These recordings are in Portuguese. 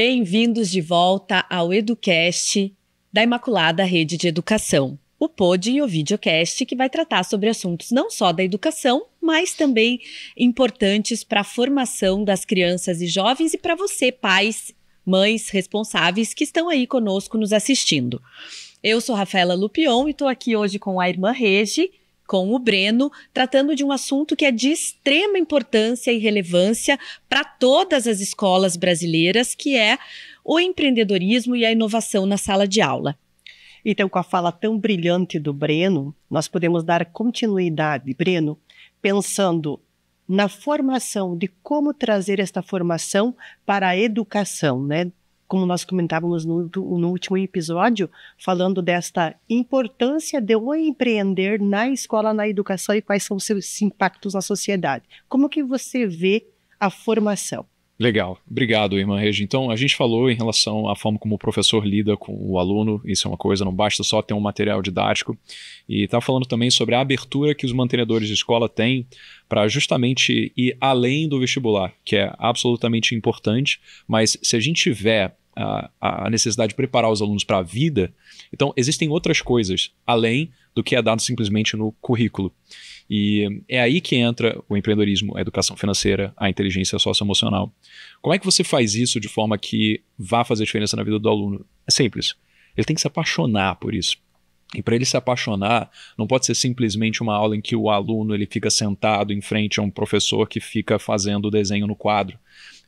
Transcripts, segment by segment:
Bem-vindos de volta ao Educast da Imaculada Rede de Educação, o pod e o videocast que vai tratar sobre assuntos não só da educação, mas também importantes para a formação das crianças e jovens e para você, pais, mães responsáveis que estão aí conosco nos assistindo. Eu sou Rafaela Lupion e estou aqui hoje com a irmã Regi, com o Breno, tratando de um assunto que é de extrema importância e relevância para todas as escolas brasileiras, que é o empreendedorismo e a inovação na sala de aula. Então, com a fala tão brilhante do Breno, nós podemos dar continuidade, Breno, pensando na formação de como trazer esta formação para a educação, né? como nós comentávamos no, no, último episódio, falando desta importância de o empreender na escola, na educação e quais são seus impactos na sociedade. Como que você vê a formação? Legal, obrigado, irmã Regi. Então, a gente falou em relação à forma como o professor lida com o aluno, isso é uma coisa, não basta só ter um material didático. E está falando também sobre a abertura que os mantenedores de escola têm para justamente ir além do vestibular, que é absolutamente importante, mas se a gente tiver a, a necessidade de preparar os alunos para a vida, então existem outras coisas além do que é dado simplesmente no currículo. E é aí que entra o empreendedorismo, a educação financeira, a inteligência socioemocional. Como é que você faz isso de forma que vá fazer diferença na vida do aluno? É simples. Ele tem que se apaixonar por isso. E para ele se apaixonar, não pode ser simplesmente uma aula em que o aluno ele fica sentado em frente a um professor que fica fazendo o desenho no quadro.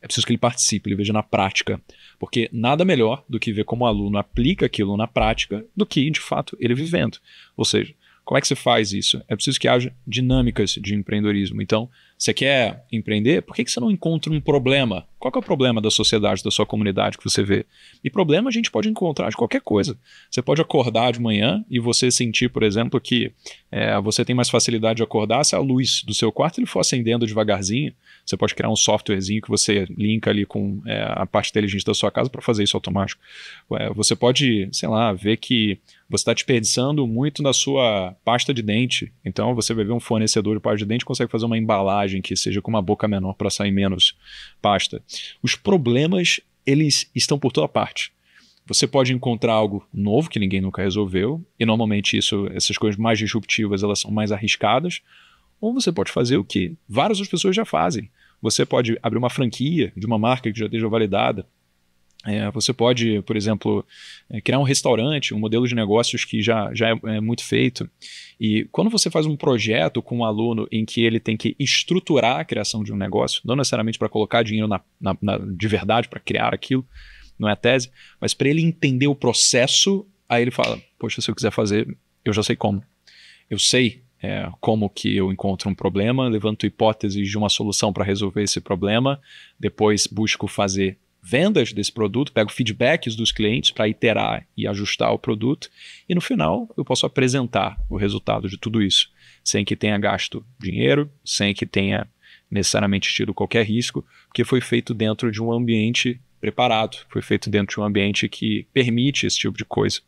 É preciso que ele participe, ele veja na prática. Porque nada melhor do que ver como o aluno aplica aquilo na prática do que, de fato, ele vivendo. Ou seja, como é que você faz isso? É preciso que haja dinâmicas de empreendedorismo. Então, você quer empreender? Por que, que você não encontra um problema qual é o problema da sociedade, da sua comunidade que você vê? E problema a gente pode encontrar de qualquer coisa. Você pode acordar de manhã e você sentir, por exemplo, que é, você tem mais facilidade de acordar se a luz do seu quarto ele for acendendo devagarzinho. Você pode criar um softwarezinho que você linka ali com é, a parte inteligente da sua casa para fazer isso automático. É, você pode, sei lá, ver que você está desperdiçando muito na sua pasta de dente. Então, você vai ver um fornecedor de pasta de dente consegue fazer uma embalagem que seja com uma boca menor para sair menos pasta. Os problemas, eles estão por toda parte. Você pode encontrar algo novo que ninguém nunca resolveu, e normalmente isso, essas coisas mais disruptivas, elas são mais arriscadas, ou você pode fazer o que várias outras pessoas já fazem. Você pode abrir uma franquia de uma marca que já esteja validada, é, você pode, por exemplo, é, criar um restaurante, um modelo de negócios que já, já é, é, muito feito. E quando você faz um projeto com um aluno em que ele tem que estruturar a criação de um negócio, não necessariamente para colocar dinheiro na, na, na de verdade para criar aquilo, não é a tese, mas para ele entender o processo, aí ele fala: Poxa, se eu quiser fazer, eu já sei como. Eu sei é, como que eu encontro um problema, levanto hipóteses de uma solução para resolver esse problema, depois busco fazer vendas desse produto, pego feedbacks dos clientes para iterar e ajustar o produto, e no final eu posso apresentar o resultado de tudo isso, sem que tenha gasto dinheiro, sem que tenha necessariamente tido qualquer risco, porque foi feito dentro de um ambiente preparado, foi feito dentro de um ambiente que permite esse tipo de coisa.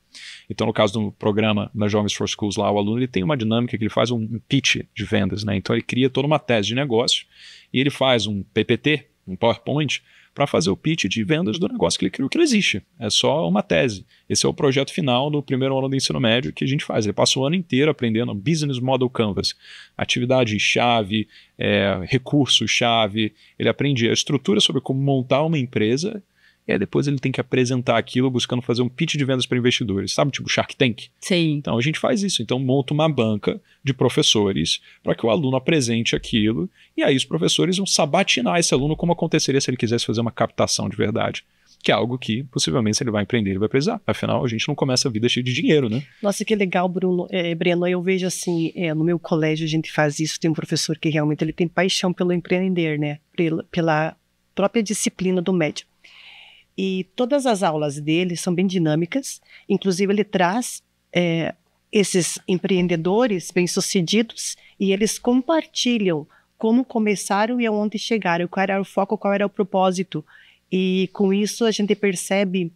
Então, no caso do programa na Jovens for Schools, lá o aluno ele tem uma dinâmica que ele faz um pitch de vendas, né? Então ele cria toda uma tese de negócio e ele faz um PPT, um PowerPoint, para fazer o pitch de vendas do negócio que ele criou, que não existe. É só uma tese. Esse é o projeto final do primeiro ano do ensino médio que a gente faz. Ele passa o ano inteiro aprendendo Business Model Canvas, atividade-chave, é, recurso-chave. Ele aprende a estrutura sobre como montar uma empresa e é, aí depois ele tem que apresentar aquilo buscando fazer um pitch de vendas para investidores, sabe? Tipo Shark Tank. Sim. Então a gente faz isso. Então monta uma banca de professores para que o aluno apresente aquilo. E aí os professores vão sabatinar esse aluno como aconteceria se ele quisesse fazer uma captação de verdade que é algo que possivelmente se ele vai empreender, ele vai precisar. Afinal, a gente não começa a vida cheia de dinheiro, né? Nossa, que legal, Bruno. É, Breno, eu vejo assim, é, no meu colégio a gente faz isso, tem um professor que realmente ele tem paixão pelo empreender, né? Pela, pela própria disciplina do médico. E todas as aulas dele são bem dinâmicas, inclusive ele traz é, esses empreendedores bem-sucedidos e eles compartilham como começaram e aonde chegaram, qual era o foco, qual era o propósito. E com isso a gente percebe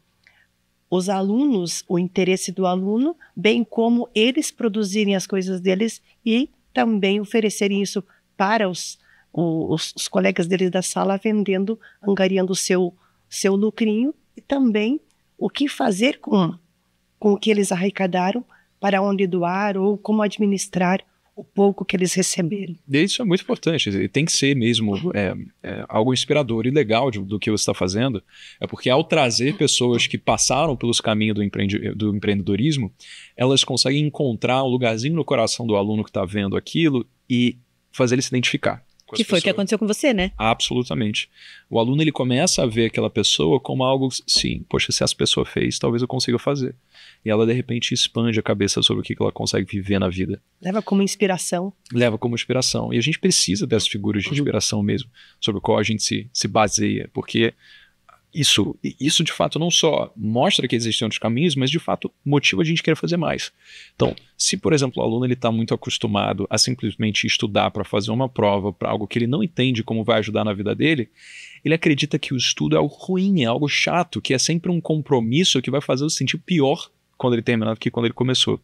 os alunos, o interesse do aluno, bem como eles produzirem as coisas deles e também oferecerem isso para os, os, os colegas deles da sala, vendendo, angariando o seu seu lucrinho e também o que fazer com, com o que eles arrecadaram, para onde doar ou como administrar o pouco que eles receberem. Isso é muito importante. tem que ser mesmo é, é, algo inspirador e legal de, do que você está fazendo. É porque ao trazer pessoas que passaram pelos caminhos do, empreende, do empreendedorismo, elas conseguem encontrar um lugarzinho no coração do aluno que está vendo aquilo e fazer ele se identificar que foi o que aconteceu com você, né? Absolutamente. O aluno ele começa a ver aquela pessoa como algo, sim, poxa, se essa pessoa fez, talvez eu consiga fazer. E ela de repente expande a cabeça sobre o que ela consegue viver na vida. Leva como inspiração. Leva como inspiração. E a gente precisa dessas figuras de uhum. inspiração mesmo, sobre o qual a gente se, se baseia, porque isso, isso de fato não só mostra que existem outros caminhos, mas de fato motiva a gente querer fazer mais. Então, se por exemplo o aluno está muito acostumado a simplesmente estudar para fazer uma prova, para algo que ele não entende como vai ajudar na vida dele, ele acredita que o estudo é algo ruim, é algo chato, que é sempre um compromisso que vai fazer o sentir pior quando ele terminar do que quando ele começou.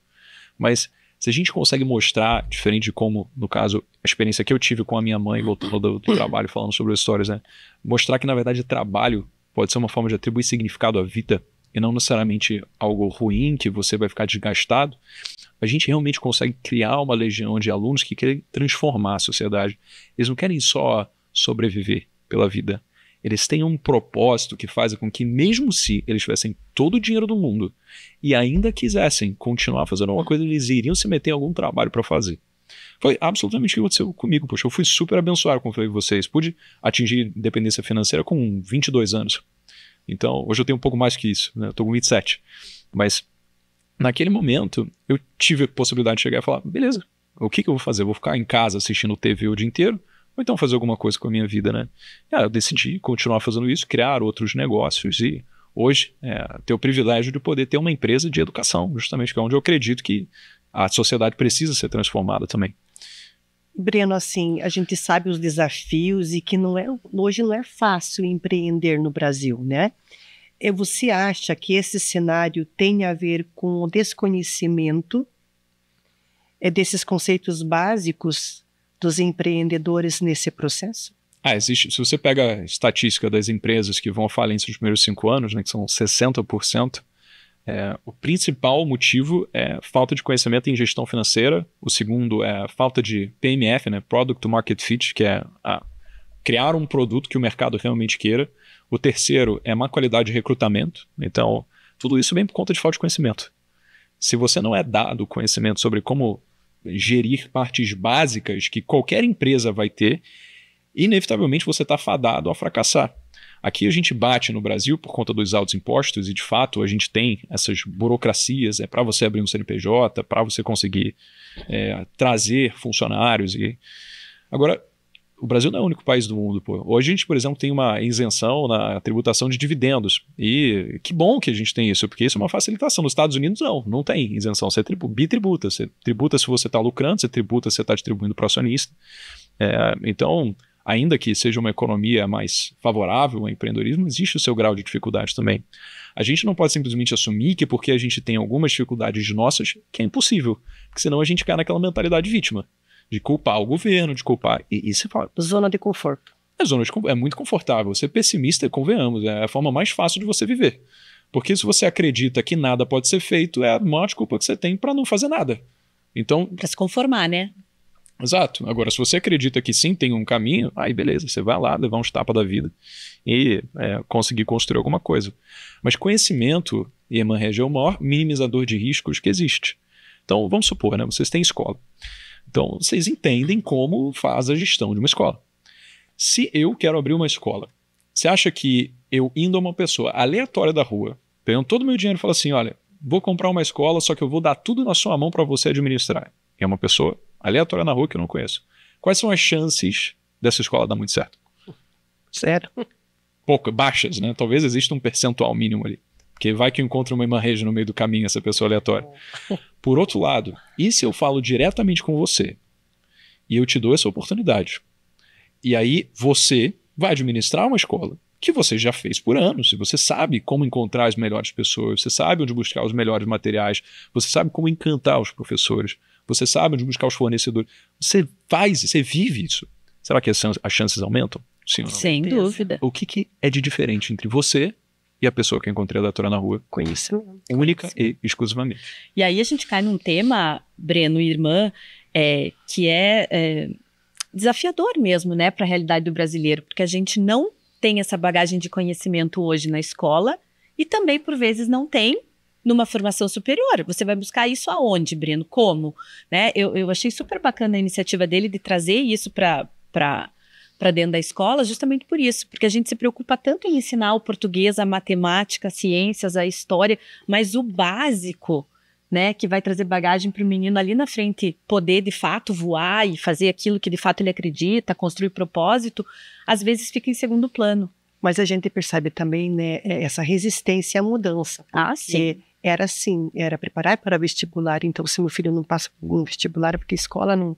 Mas se a gente consegue mostrar, diferente de como, no caso, a experiência que eu tive com a minha mãe voltando do, do trabalho, falando sobre histórias, né? Mostrar que, na verdade, trabalho pode ser uma forma de atribuir significado à vida e não necessariamente algo ruim que você vai ficar desgastado, a gente realmente consegue criar uma legião de alunos que querem transformar a sociedade. Eles não querem só sobreviver pela vida. Eles têm um propósito que faz com que, mesmo se eles tivessem todo o dinheiro do mundo e ainda quisessem continuar fazendo alguma coisa, eles iriam se meter em algum trabalho para fazer. Foi ah, absolutamente o que aconteceu comigo. Poxa, eu fui super abençoado, como falei com vocês. Pude atingir independência financeira com 22 anos. Então, hoje eu tenho um pouco mais que isso, né? Eu tô com 27. Mas, naquele momento, eu tive a possibilidade de chegar e falar: beleza, o que, que eu vou fazer? Eu vou ficar em casa assistindo TV o dia inteiro? Ou então fazer alguma coisa com a minha vida, né? E, ah, eu decidi continuar fazendo isso, criar outros negócios e hoje é, ter o privilégio de poder ter uma empresa de educação, justamente que é onde eu acredito que a sociedade precisa ser transformada também. Breno, assim, a gente sabe os desafios e que não é, hoje não é fácil empreender no Brasil, né? É, você acha que esse cenário tem a ver com o desconhecimento é, desses conceitos básicos dos empreendedores nesse processo? Ah, existe. Se você pega a estatística das empresas que vão à falência nos primeiros cinco anos, né, que são 60%, é, o principal motivo é falta de conhecimento em gestão financeira. O segundo é falta de PMF, né, Product Market Fit, que é a, criar um produto que o mercado realmente queira. O terceiro é má qualidade de recrutamento. Então, tudo isso vem por conta de falta de conhecimento. Se você não é dado conhecimento sobre como gerir partes básicas que qualquer empresa vai ter, inevitavelmente você está fadado a fracassar. Aqui a gente bate no Brasil por conta dos altos impostos e de fato a gente tem essas burocracias, é para você abrir um CNPJ, para você conseguir é, trazer funcionários e agora o Brasil não é o único país do mundo. Pô. Hoje a gente, por exemplo, tem uma isenção na tributação de dividendos. E que bom que a gente tem isso, porque isso é uma facilitação. Nos Estados Unidos, não, não tem isenção. Você tribu, bitributa. Você tributa se você está lucrando, você tributa se você está distribuindo para o acionista. É, então, ainda que seja uma economia mais favorável ao empreendedorismo, existe o seu grau de dificuldade também. A gente não pode simplesmente assumir que porque a gente tem algumas dificuldades nossas, que é impossível, porque senão a gente cai naquela mentalidade vítima, de culpar o governo, de culpar... E, isso. é Zona de conforto. É, zona de, é muito confortável. Ser pessimista, convenhamos, é a forma mais fácil de você viver. Porque se você acredita que nada pode ser feito, é a maior desculpa que você tem para não fazer nada. Então, para se conformar, né? Exato. Agora, se você acredita que sim, tem um caminho, aí beleza, você vai lá levar uns tapas da vida e é, conseguir construir alguma coisa. Mas conhecimento, Irmã Regia, é o maior minimizador de riscos que existe. Então, vamos supor, né? Vocês têm escola. Então, vocês entendem como faz a gestão de uma escola. Se eu quero abrir uma escola, você acha que eu indo a uma pessoa aleatória da rua, pegando todo o meu dinheiro e falo assim, olha, vou comprar uma escola, só que eu vou dar tudo na sua mão para você administrar. é uma pessoa aleatória é na rua que eu não conheço. Quais são as chances dessa escola dar muito certo? Sério? Pouca, baixas, né? Talvez exista um percentual mínimo ali. Porque vai que eu encontro uma rede no meio do caminho, essa pessoa aleatória. É. Por outro lado, e se eu falo diretamente com você e eu te dou essa oportunidade? E aí você vai administrar uma escola que você já fez por anos. Você sabe como encontrar as melhores pessoas, você sabe onde buscar os melhores materiais, você sabe como encantar os professores você sabe onde buscar os fornecedores. Você faz, você vive isso. Será que as, chances aumentam? Sim, Sem dúvida. O que, que é de diferente entre você e a pessoa que eu encontrei a doutora na rua? Conhecer Única e exclusivamente. E aí a gente cai num tema, Breno e irmã, é, que é, é desafiador mesmo, né, para a realidade do brasileiro, porque a gente não tem essa bagagem de conhecimento hoje na escola e também, por vezes, não tem numa formação superior. Você vai buscar isso aonde, Breno? Como? Né? Eu, eu achei super bacana a iniciativa dele de trazer isso para para dentro da escola, justamente por isso, porque a gente se preocupa tanto em ensinar o português, a matemática, as ciências, a história, mas o básico, né, que vai trazer bagagem para o menino ali na frente poder de fato voar e fazer aquilo que de fato ele acredita, construir propósito, às vezes fica em segundo plano. Mas a gente percebe também né, essa resistência à mudança. Ah, sim era assim, era preparar para vestibular, então se meu filho não passa um vestibular é porque a escola não,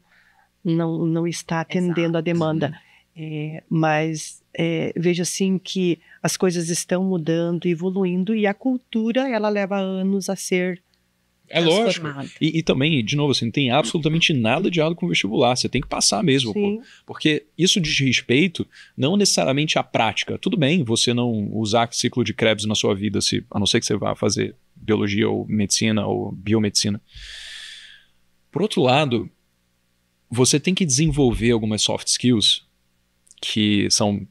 não, não está atendendo Exato. a demanda. É, mas é, vejo assim que as coisas estão mudando, evoluindo e a cultura ela leva anos a ser é lógico. E, e, também, de novo, assim, não tem absolutamente nada de errado com o vestibular. Você tem que passar mesmo. Pô, porque isso diz respeito não necessariamente à prática. Tudo bem você não usar ciclo de Krebs na sua vida, se, a não ser que você vá fazer biologia ou medicina ou biomedicina. Por outro lado, você tem que desenvolver algumas soft skills que são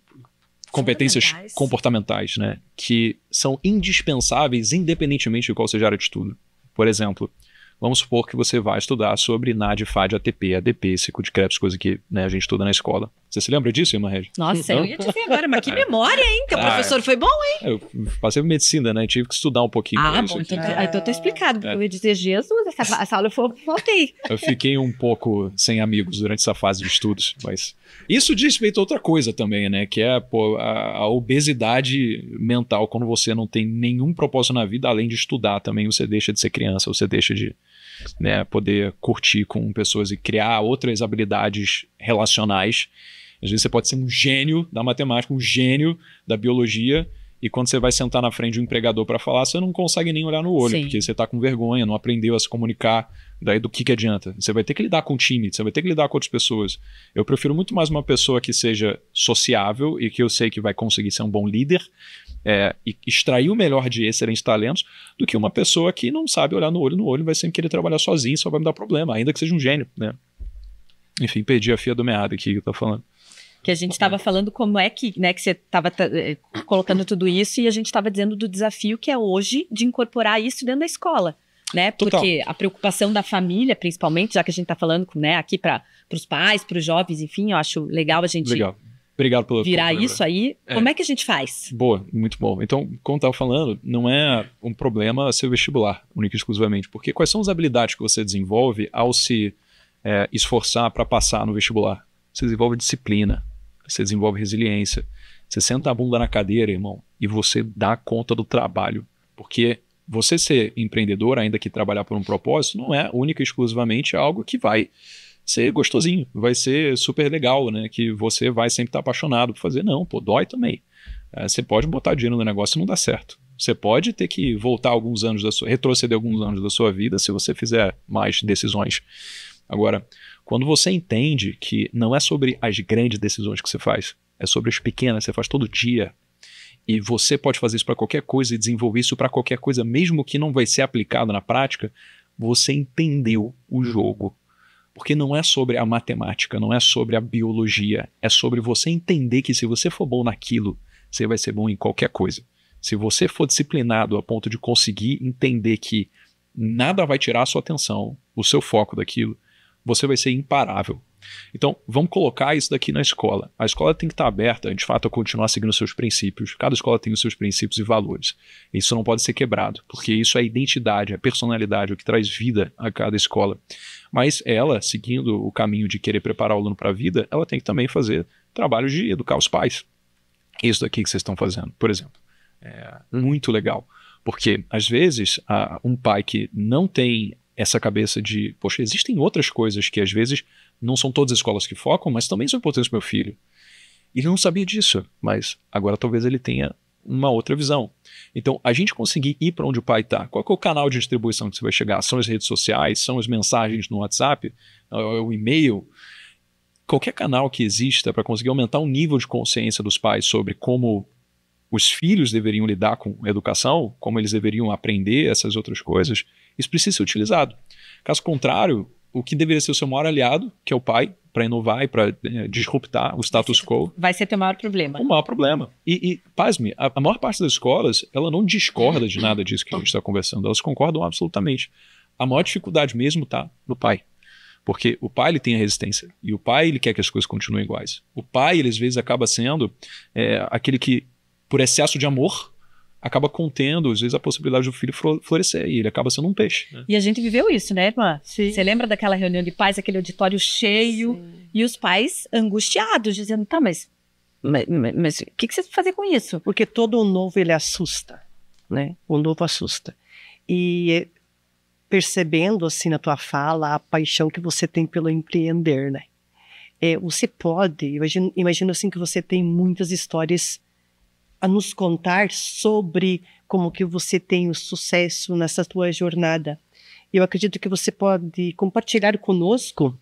competências comportamentais, né? Que são indispensáveis independentemente de qual seja a área de estudo. Por exemplo, vamos supor que você vai estudar sobre NAD, FAD, ATP, ADP, ciclo de Krebs, coisa que né, a gente estuda na escola. Você se lembra disso, irmã Regi? Nossa, eu ia ver agora, mas que é. memória, hein? Teu ah, professor é. foi bom, hein? Eu passei por medicina, né? Tive que estudar um pouquinho. Ah, bom, então, ah. então tá explicado. é. eu ia dizer, Jesus, essa, essa aula eu voltei. Eu fiquei um pouco sem amigos durante essa fase de estudos, mas... Isso diz respeito a outra coisa também, né? Que é pô, a, a, obesidade mental, quando você não tem nenhum propósito na vida, além de estudar também, você deixa de ser criança, você deixa de né, poder curtir com pessoas e criar outras habilidades relacionais às vezes você pode ser um gênio da matemática, um gênio da biologia, e quando você vai sentar na frente de um empregador para falar, você não consegue nem olhar no olho, Sim. porque você está com vergonha, não aprendeu a se comunicar. Daí do que, que adianta? Você vai ter que lidar com o time, você vai ter que lidar com outras pessoas. Eu prefiro muito mais uma pessoa que seja sociável e que eu sei que vai conseguir ser um bom líder é, e extrair o melhor de excelentes talentos, do que uma pessoa que não sabe olhar no olho no olho, vai sempre querer trabalhar sozinho, só vai me dar problema, ainda que seja um gênio, né? Enfim, perdi a fia do meado aqui que eu tô falando que a gente estava falando como é que, né, que você estava eh, colocando tudo isso e a gente estava dizendo do desafio que é hoje de incorporar isso dentro da escola. Né? Porque Total. a preocupação da família, principalmente, já que a gente está falando né, aqui para os pais, para os jovens, enfim, eu acho legal a gente legal. Obrigado pelo virar isso aí. É. Como é que a gente faz? Boa, muito bom. Então, como estava falando, não é um problema ser vestibular, única e exclusivamente, porque quais são as habilidades que você desenvolve ao se é, esforçar para passar no vestibular? Você desenvolve disciplina, você desenvolve resiliência. Você senta a bunda na cadeira, irmão, e você dá conta do trabalho. Porque você ser empreendedor, ainda que trabalhar por um propósito, não é única e exclusivamente algo que vai ser gostosinho, vai ser super legal, né? Que você vai sempre estar tá apaixonado por fazer. Não, pô, dói também. É, você pode botar dinheiro no negócio e não dá certo. Você pode ter que voltar alguns anos da sua, retroceder alguns anos da sua vida se você fizer mais decisões. Agora, quando você entende que não é sobre as grandes decisões que você faz, é sobre as pequenas, você faz todo dia. E você pode fazer isso para qualquer coisa e desenvolver isso para qualquer coisa, mesmo que não vai ser aplicado na prática, você entendeu o jogo. Porque não é sobre a matemática, não é sobre a biologia, é sobre você entender que se você for bom naquilo, você vai ser bom em qualquer coisa. Se você for disciplinado a ponto de conseguir entender que nada vai tirar a sua atenção, o seu foco daquilo, você vai ser imparável. Então, vamos colocar isso daqui na escola. A escola tem que estar aberta, de fato, a continuar seguindo seus princípios. Cada escola tem os seus princípios e valores. Isso não pode ser quebrado, porque isso é identidade, é personalidade, é o que traz vida a cada escola. Mas ela, seguindo o caminho de querer preparar o aluno para a vida, ela tem que também fazer trabalho de educar os pais. Isso daqui que vocês estão fazendo, por exemplo. É muito legal. Porque, às vezes, um pai que não tem essa cabeça de, poxa, existem outras coisas que às vezes não são todas as escolas que focam, mas também são importantes para meu filho. Ele não sabia disso, mas agora talvez ele tenha uma outra visão. Então, a gente conseguir ir para onde o pai está, qual é o canal de distribuição que você vai chegar? São as redes sociais? São as mensagens no WhatsApp? É o é e-mail? Qualquer canal que exista para conseguir aumentar o nível de consciência dos pais sobre como os filhos deveriam lidar com educação, como eles deveriam aprender essas outras coisas, isso precisa ser utilizado. Caso contrário, o que deveria ser o seu maior aliado, que é o pai, para inovar e para é, né, disruptar o status quo. Vai ser teu maior problema. O maior problema. E, e pasme, a, a, maior parte das escolas, ela não discorda de nada disso que a gente está conversando. Elas concordam absolutamente. A maior dificuldade mesmo está no pai. Porque o pai ele tem a resistência e o pai ele quer que as coisas continuem iguais. O pai ele às vezes acaba sendo é, aquele que por excesso de amor acaba contendo, às vezes, a possibilidade do filho florescer e ele acaba sendo um peixe. Né? E a gente viveu isso, né, irmã? Você lembra daquela reunião de pais, aquele auditório cheio Sim. e os pais angustiados, dizendo: tá, mas mas o que, que você fazer com isso? Porque todo o novo ele assusta, né? O novo assusta. E percebendo assim na tua fala a paixão que você tem pelo empreender, né? É, você pode, imagino, imagino assim que você tem muitas histórias a nos contar sobre como que você tem o sucesso nessa tua jornada. Eu acredito que você pode compartilhar conosco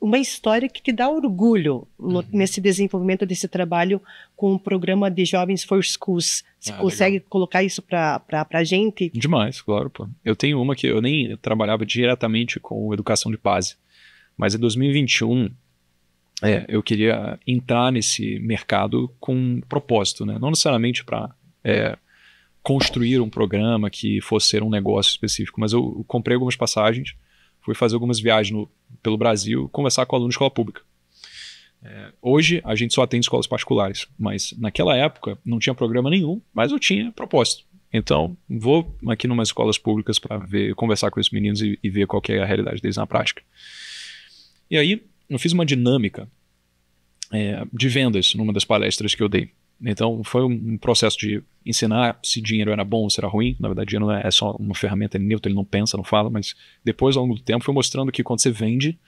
uma história que te dá orgulho no, uhum. nesse desenvolvimento desse trabalho com o programa de jovens for schools. Você ah, consegue legal. colocar isso para a gente? Demais, claro. Pô. Eu tenho uma que eu nem trabalhava diretamente com educação de base, mas em 2021 é, eu queria entrar nesse mercado com um propósito, né? Não necessariamente para é, construir um programa que fosse ser um negócio específico, mas eu comprei algumas passagens, fui fazer algumas viagens no, pelo Brasil, conversar com alunos de escola pública. É, hoje a gente só atende escolas particulares, mas naquela época não tinha programa nenhum, mas eu tinha propósito. Então, vou aqui numa escolas públicas para ver, conversar com esses meninos e, e ver qual é a realidade deles na prática. E aí, eu fiz uma dinâmica é, de vendas numa das palestras que eu dei. Então, foi um processo de ensinar se dinheiro era bom ou se era ruim. Na verdade, dinheiro é, é só uma ferramenta, ele é neutro, ele não pensa, não fala, mas depois, ao longo do tempo, foi mostrando que quando você vende,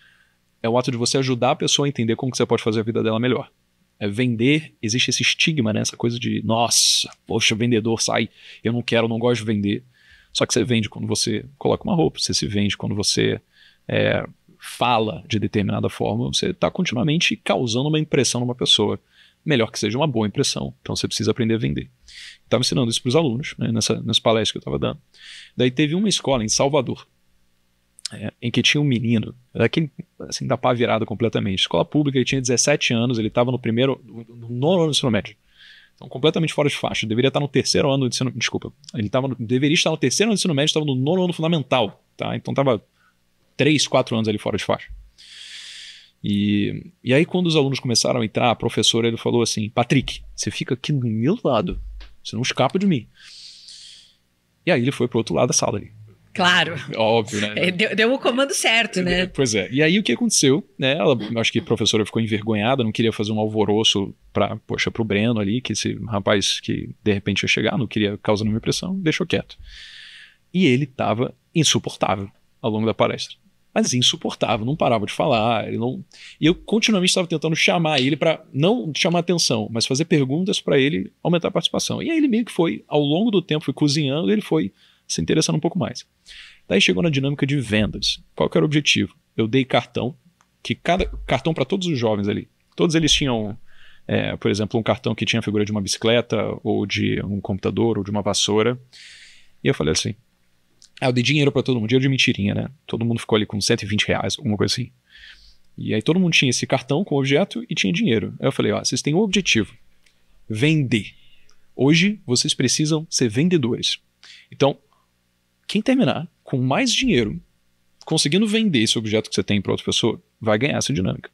é o ato de você ajudar a pessoa a entender como que você pode fazer a vida dela melhor. É vender, existe esse estigma, né? Essa coisa de, nossa, poxa, vendedor, sai, eu não quero, não gosto de vender. Só que você vende quando você coloca uma roupa, você se vende quando você é, fala de determinada forma, você está continuamente causando uma impressão numa pessoa. Melhor que seja uma boa impressão. Então você precisa aprender a vender. Estava ensinando isso para os alunos, né, nessa, nessa palestra que eu estava dando. Daí teve uma escola em Salvador, é, em que tinha um menino, daquele, assim, da pá virada completamente. Escola pública, ele tinha 17 anos, ele estava no primeiro, no nono ano do ensino médio. Então, completamente fora de faixa. Deveria estar tá no terceiro ano do ensino. Desculpa. Ele tava no, deveria estar no terceiro ano do ensino médio, estava no nono ano fundamental. Tá? Então, estava 3, 4 anos ali fora de faixa. E, e aí, quando os alunos começaram a entrar, a professora ele falou assim: Patrick, você fica aqui do meu lado, você não escapa de mim. E aí ele foi pro outro lado da sala ali. Claro. Óbvio, né? É, deu, deu, o comando certo, né? Pois é. E aí o que aconteceu, né? Ela, acho que a professora ficou envergonhada, não queria fazer um alvoroço para, poxa, pro Breno ali, que esse rapaz que de repente ia chegar, não queria causar nenhuma impressão, deixou quieto. E ele estava insuportável ao longo da palestra mas assim, insuportável, não parava de falar, ele não. E eu continuamente estava tentando chamar ele para não chamar atenção, mas fazer perguntas para ele aumentar a participação. E aí ele meio que foi ao longo do tempo foi cozinhando, ele foi se interessando um pouco mais. Daí chegou na dinâmica de vendas. Qual era o objetivo? Eu dei cartão, que cada cartão para todos os jovens ali. Todos eles tinham é, por exemplo, um cartão que tinha a figura de uma bicicleta, ou de um computador, ou de uma vassoura. E eu falei assim: ah, eu dei dinheiro para todo mundo, dinheiro de mentirinha, né? Todo mundo ficou ali com 120 reais, alguma coisa assim. E aí todo mundo tinha esse cartão com objeto e tinha dinheiro. Aí eu falei, ó, vocês têm um objetivo. Vender. Hoje vocês precisam ser vendedores. Então, quem terminar com mais dinheiro, conseguindo vender esse objeto que você tem para outra pessoa, vai ganhar essa dinâmica.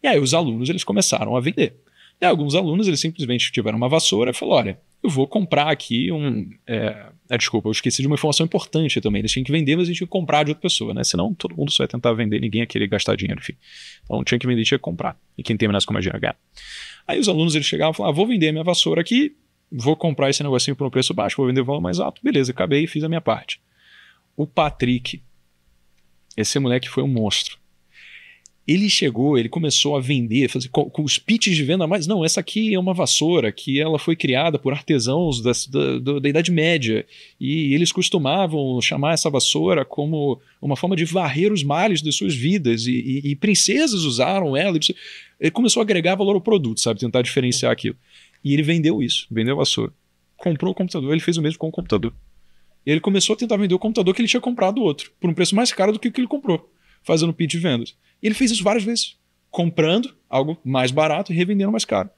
E aí os alunos, eles começaram a vender. E alguns alunos, eles simplesmente tiveram uma vassoura e falaram, olha, eu vou comprar aqui um... É, ah, desculpa, eu esqueci de uma informação importante também. Eles tinham que vender, mas a gente tinha que comprar de outra pessoa, né? Senão todo mundo só ia tentar vender, ninguém ia querer gastar dinheiro, enfim. Então tinha que vender, tinha que comprar. E quem terminasse com a dinheiro Aí os alunos eles chegavam e falavam: ah, vou vender a minha vassoura aqui, vou comprar esse negocinho por um preço baixo, vou vender o valor mais alto. Beleza, acabei, e fiz a minha parte. O Patrick, esse moleque foi um monstro ele chegou, ele começou a vender, fazer com, com, os pitches de venda, mais. não, essa aqui é uma vassoura que ela foi criada por artesãos da, da, da, Idade Média e eles costumavam chamar essa vassoura como uma forma de varrer os males das suas vidas e, e, e princesas usaram ela. Ele começou a agregar valor ao produto, sabe, tentar diferenciar aquilo. E ele vendeu isso, vendeu a vassoura. Comprou o computador, ele fez o mesmo com o computador. Ele começou a tentar vender o computador que ele tinha comprado outro, por um preço mais caro do que o que ele comprou fazendo pitch de vendas. E ele fez isso várias vezes, comprando algo mais barato e revendendo mais caro.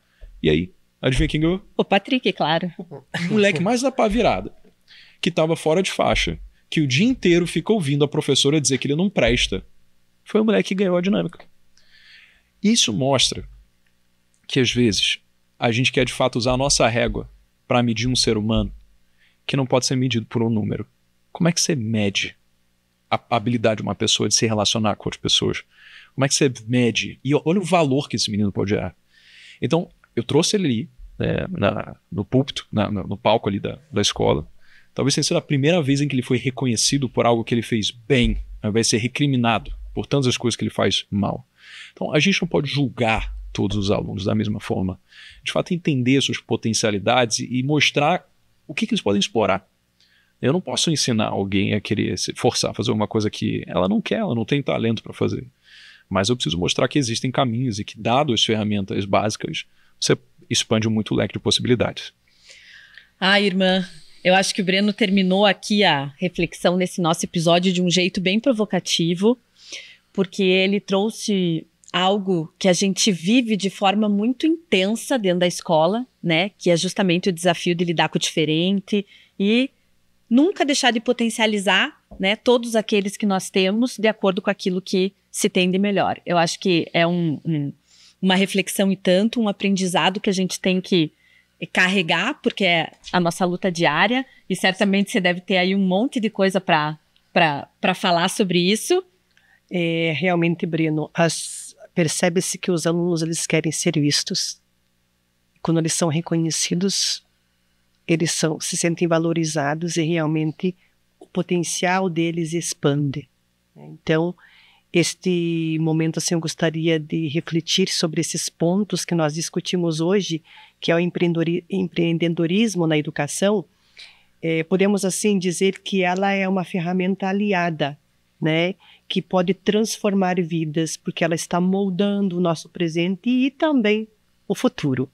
E aí, adivinha quem ganhou? O Patrick, claro. O moleque mais da pá virada, que estava fora de faixa, que o dia inteiro fica ouvindo a professora dizer que ele não presta, foi o moleque que ganhou a dinâmica. Isso mostra que às vezes a gente quer de fato usar a nossa régua para medir um ser humano que não pode ser medido por um número. Como é que você mede a habilidade de uma pessoa de se relacionar com outras pessoas? Como é que você mede? E olha o valor que esse menino pode dar. Então, eu trouxe ele ali, é, na, no púlpito, na, no, palco ali da, da escola. Talvez tenha sido a primeira vez em que ele foi reconhecido por algo que ele fez bem, ao invés de ser recriminado por tantas as coisas que ele faz mal. Então, a gente não pode julgar todos os alunos da mesma forma. De fato, entender suas potencialidades e mostrar o que, que eles podem explorar. Eu não posso ensinar alguém a querer se forçar a fazer uma coisa que ela não quer, ela não tem talento para fazer. Mas eu preciso mostrar que existem caminhos e que, dado as ferramentas básicas, você expande muito o leque de possibilidades. Ah, irmã, eu acho que o Breno terminou aqui a reflexão nesse nosso episódio de um jeito bem provocativo, porque ele trouxe algo que a gente vive de forma muito intensa dentro da escola, né? Que é justamente o desafio de lidar com o diferente e nunca deixar de potencializar né, todos aqueles que nós temos de acordo com aquilo que se tem de melhor. Eu acho que é um, um, uma reflexão e tanto, um aprendizado que a gente tem que carregar, porque é a nossa luta diária, e certamente você deve ter aí um monte de coisa para falar sobre isso. É, realmente, Breno, percebe-se que os alunos eles querem ser vistos. Quando eles são reconhecidos, eles são, se sentem valorizados e realmente o potencial deles expande. Né? Então, este momento assim eu gostaria de refletir sobre esses pontos que nós discutimos hoje, que é o empreendedorismo na educação. É, podemos assim dizer que ela é uma ferramenta aliada, né, que pode transformar vidas, porque ela está moldando o nosso presente e também o futuro.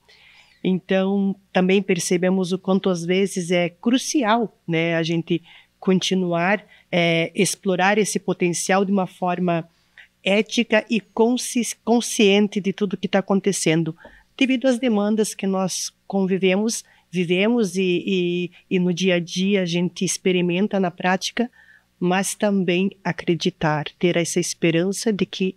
Então, também percebemos o quanto às vezes é crucial né, a gente continuar, é, explorar esse potencial de uma forma ética e consci consciente de tudo que está acontecendo, devido às demandas que nós convivemos, vivemos e, e, e no dia a dia a gente experimenta na prática, mas também acreditar, ter essa esperança de que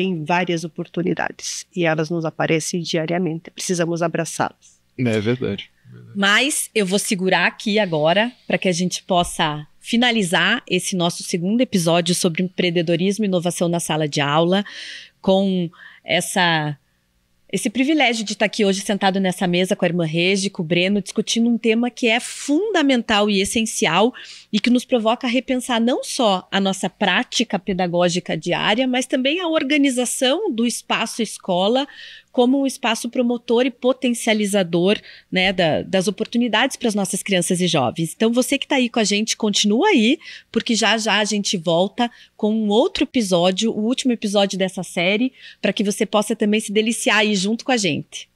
tem várias oportunidades e elas nos aparecem diariamente. Precisamos abraçá-las. É verdade. Mas eu vou segurar aqui agora para que a gente possa finalizar esse nosso segundo episódio sobre empreendedorismo e inovação na sala de aula com essa esse privilégio de estar aqui hoje sentado nessa mesa com a irmã Regi, com o Breno, discutindo um tema que é fundamental e essencial e que nos provoca a repensar não só a nossa prática pedagógica diária, mas também a organização do espaço escola como um espaço promotor e potencializador né, da, das oportunidades para as nossas crianças e jovens. Então, você que está aí com a gente, continua aí, porque já já a gente volta com um outro episódio, o último episódio dessa série, para que você possa também se deliciar aí junto com a gente.